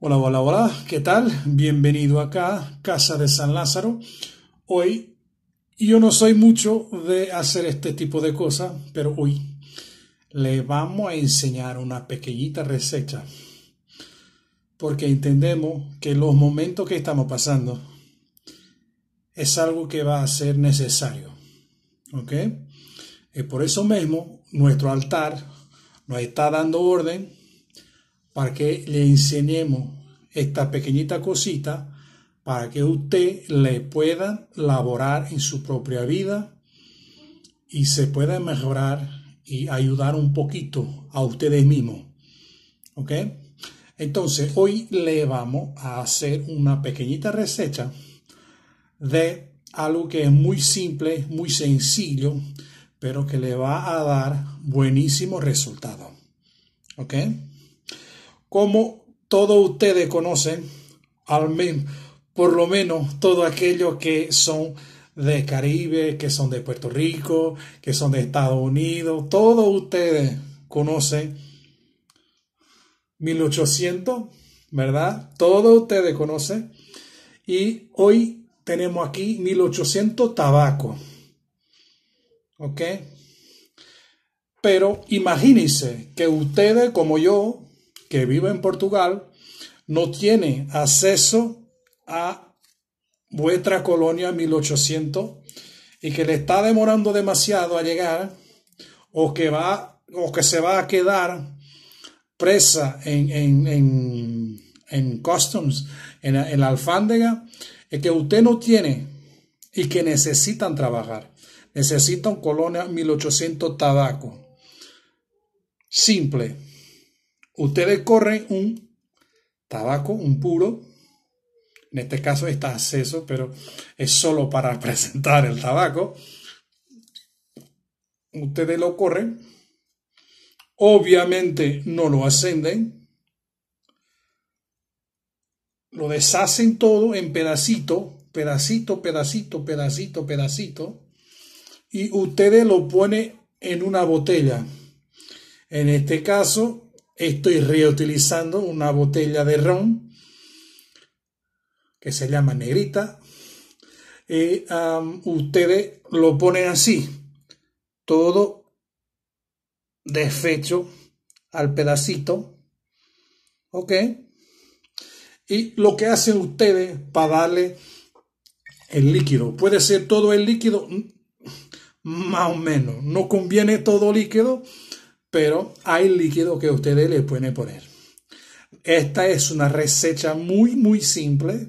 Hola, hola, hola, ¿qué tal? Bienvenido acá, Casa de San Lázaro. Hoy, yo no soy mucho de hacer este tipo de cosas, pero hoy le vamos a enseñar una pequeñita receta, porque entendemos que los momentos que estamos pasando es algo que va a ser necesario, ¿ok? Y por eso mismo, nuestro altar nos está dando orden para que le enseñemos esta pequeñita cosita para que usted le pueda laborar en su propia vida y se pueda mejorar y ayudar un poquito a ustedes mismos. ¿Ok? Entonces, hoy le vamos a hacer una pequeñita receta de algo que es muy simple, muy sencillo, pero que le va a dar buenísimos resultados. ¿Ok? como todos ustedes conocen, al menos, por lo menos todo aquellos que son de Caribe, que son de Puerto Rico, que son de Estados Unidos, todos ustedes conocen 1800, ¿verdad? Todos ustedes conocen. Y hoy tenemos aquí 1800 tabaco. ¿Ok? Pero imagínense que ustedes como yo que vive en Portugal no tiene acceso a vuestra colonia 1800 y que le está demorando demasiado a llegar o que va o que se va a quedar presa en, en, en, customs en, en la alfándega es que usted no tiene y que necesitan trabajar necesitan colonia 1800 tabaco simple ustedes corren un tabaco, un puro, en este caso está acceso, pero es solo para presentar el tabaco, ustedes lo corren, obviamente no lo ascenden, lo deshacen todo en pedacito, pedacito, pedacito, pedacito, pedacito, y ustedes lo ponen en una botella. En este caso, estoy reutilizando una botella de ron que se llama negrita. Y eh, ustedes lo ponen así, todo desfecho al pedacito. ¿Ok? Y lo que hacen ustedes para darle el líquido. Puede ser todo el líquido, mm, más o menos. No conviene todo líquido pero hay líquido que ustedes le pueden poner. Esta es una receta muy, muy simple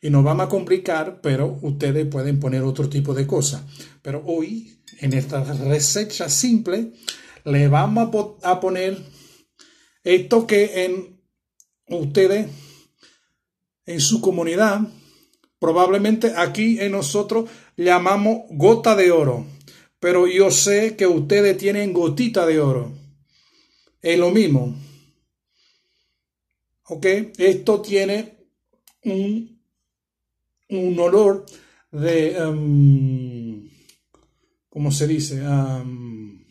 y no vamos a complicar, pero ustedes pueden poner otro tipo de cosas. Pero hoy, en esta receta simple, le vamos a, a poner esto que en ustedes, en su comunidad, probablemente aquí en nosotros llamamos gota de oro pero yo sé que ustedes tienen gotita de oro. Es lo mismo. ¿Ok? Esto tiene un, un olor de... Em, ¿Cómo se dice? Em,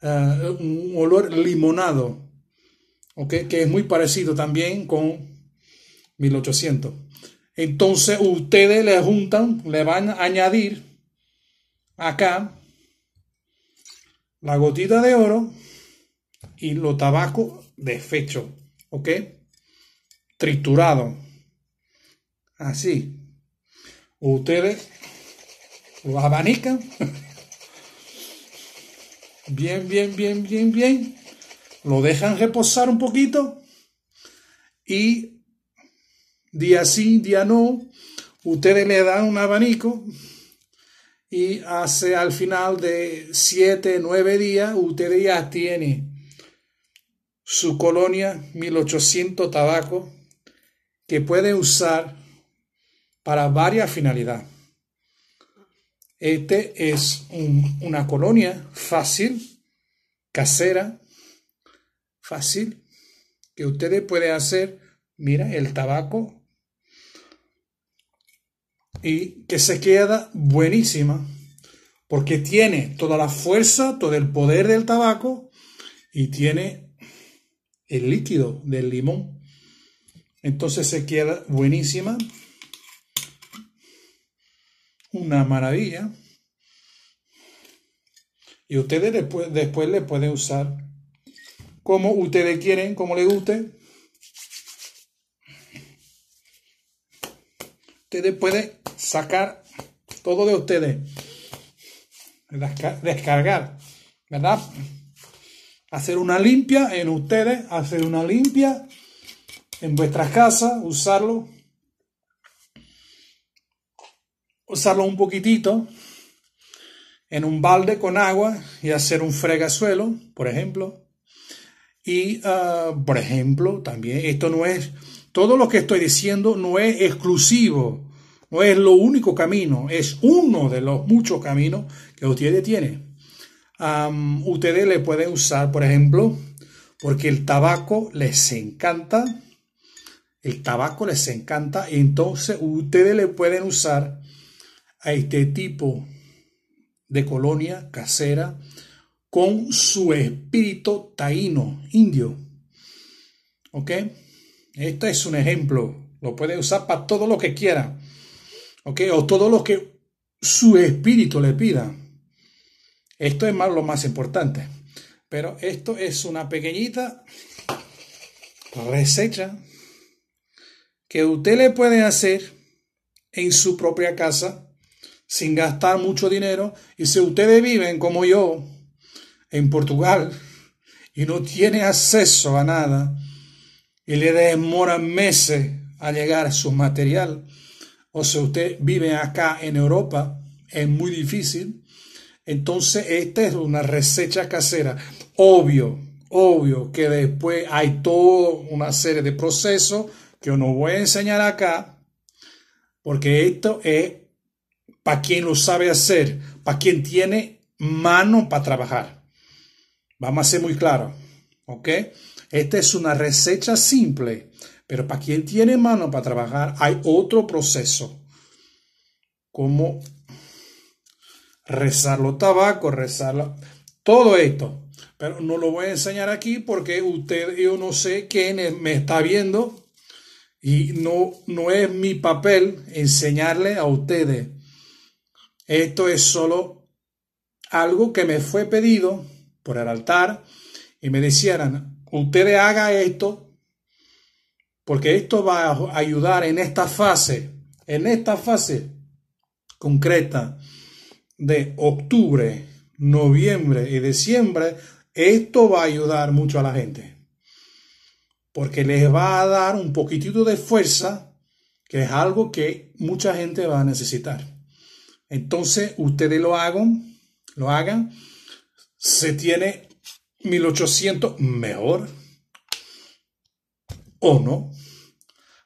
eh, un olor limonado. ¿Ok? Que es muy parecido también con 1800. Entonces ustedes le juntan, le van a añadir acá la gotita de oro y los tabacos desfechos, ¿ok? Triturado. Así. Ustedes lo abanican. bien, bien, bien, bien, bien. Lo dejan reposar un poquito. Y día sí, día no, ustedes le dan un abanico y hace al final de 7, 9 días, usted ya tiene su colonia 1800 tabaco que puede usar para varias finalidades. Este es una colonia fácil, casera, fácil, que ustedes pueden hacer, mira, el tabaco y que se queda buenísima porque tiene toda la fuerza, todo el poder del tabaco y tiene el líquido del limón. Entonces se queda buenísima. Una maravilla. Y ustedes después, después le pueden usar como ustedes quieren, como les guste. ustedes pueden sacar todo de ustedes. Descargar, ¿verdad? Hacer una limpia en ustedes, hacer una limpia en vuestras casas, usarlo. Usarlo un poquitito en un balde con agua y hacer un fregazuelo, por ejemplo. Y, ah, por ejemplo, también esto no es todo lo que estoy diciendo no es exclusivo, no es lo único camino, es uno de los muchos caminos que ustedes tienen. ustedes le pueden usar, por ejemplo, porque el tabaco les encanta. El tabaco les encanta. Entonces ustedes le pueden usar a este tipo de colonia casera con su espíritu taíno, indio. ¿Ok? ...esto es un ejemplo. Lo puede usar para todo lo que quiera. ¿Ok? O todo lo que su espíritu le pida. Esto es más, lo más importante. Pero esto es una pequeñita receta que usted le puede hacer en su propia casa sin gastar mucho dinero. Y si ustedes viven como yo en Portugal y no tienen acceso a nada, y le demora meses a llegar su material. O si sea, usted vive acá en Europa, es muy difícil. Entonces, esta es una receta casera. Obvio, obvio que después hay toda una serie de procesos que no voy a enseñar acá, porque esto es para quien lo sabe hacer, para quien tiene mano para trabajar. Vamos a ser muy claros, ¿ok? Esta es una receta simple, pero para quien tiene mano para trabajar hay otro proceso, como rezar los tabacos, rezar todo esto. Pero no lo voy a enseñar aquí porque usted, yo no sé quién me está viendo y no, no es mi papel enseñarle a ustedes. Esto es solo algo que me fue pedido por el altar y me decían, ustedes hagan esto, porque esto va a ayudar en esta fase, en esta fase concreta de octubre, noviembre y diciembre, esto va a ayudar mucho a la gente. Porque les va a dar un poquitito de fuerza, que es algo que mucha gente va a necesitar. Entonces, ustedes lo hagan, lo hagan. Se tiene 1800 mejor o no,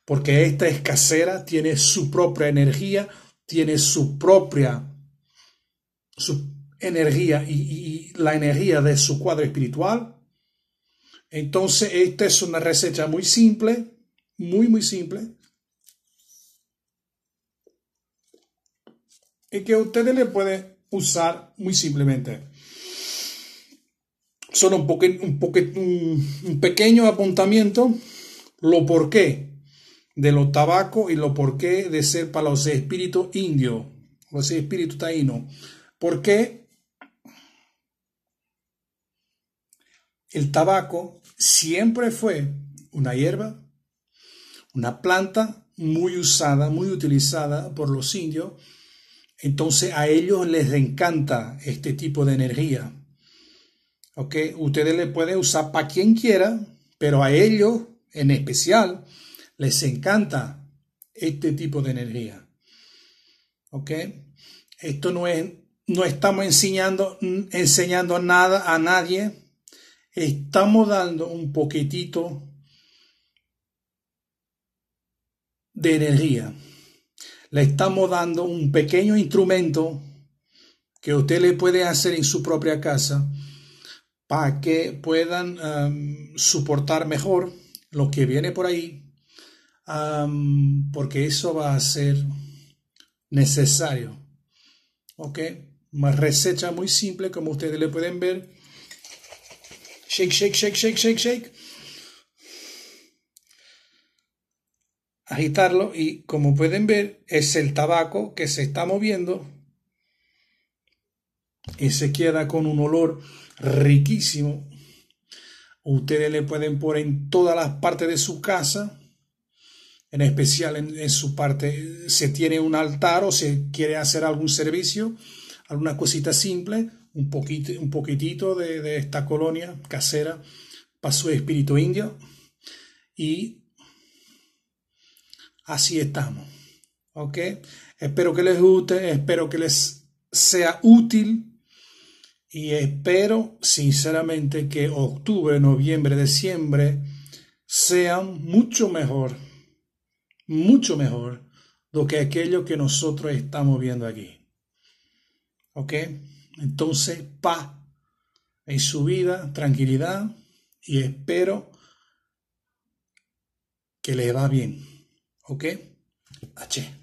porque esta es casera, tiene su propia energía, tiene su propia su energía y, y la energía de su cuadro espiritual. Entonces, esta es una receta muy simple, muy, muy simple. Y que ustedes le pueden usar muy simplemente solo un, un, pequeño apuntamiento, lo por qué de los tabacos y lo por qué de ser para los espíritus indios, los espíritus taínos. ¿Por qué el tabaco siempre fue una hierba, una planta muy usada, muy utilizada por los indios? Entonces a ellos les encanta este tipo de energía Ustedes le pueden usar para quien quiera, pero a ellos en especial les encanta este tipo de energía, ¿ok? Esto no es, no estamos enseñando, enseñando nada a nadie, estamos dando un poquitito de energía. Le estamos dando un pequeño instrumento que usted le puede hacer en su propia casa para que puedan em, soportar mejor lo que viene por ahí, em, porque eso va a ser necesario. ¿Ok? Una receta muy simple, como ustedes le pueden ver. Shake, shake, shake, shake, shake, shake. Agitarlo y como pueden ver es el tabaco que se está moviendo y se queda con un olor riquísimo. Ustedes le pueden poner en todas las partes de su casa, en especial en, su parte, se tiene un altar o se quiere hacer algún servicio, alguna cosita simple, un poquito, un poquitito de, esta colonia casera para su espíritu indio. Y así estamos. ¿Ok? Espero que les guste, espero que les sea útil y espero sinceramente que octubre, noviembre, diciembre sean mucho mejor, mucho mejor do que aquello que nosotros estamos viendo aquí. ¿Ok? Entonces, paz en su vida, tranquilidad y espero que le va bien. ¿Ok? H.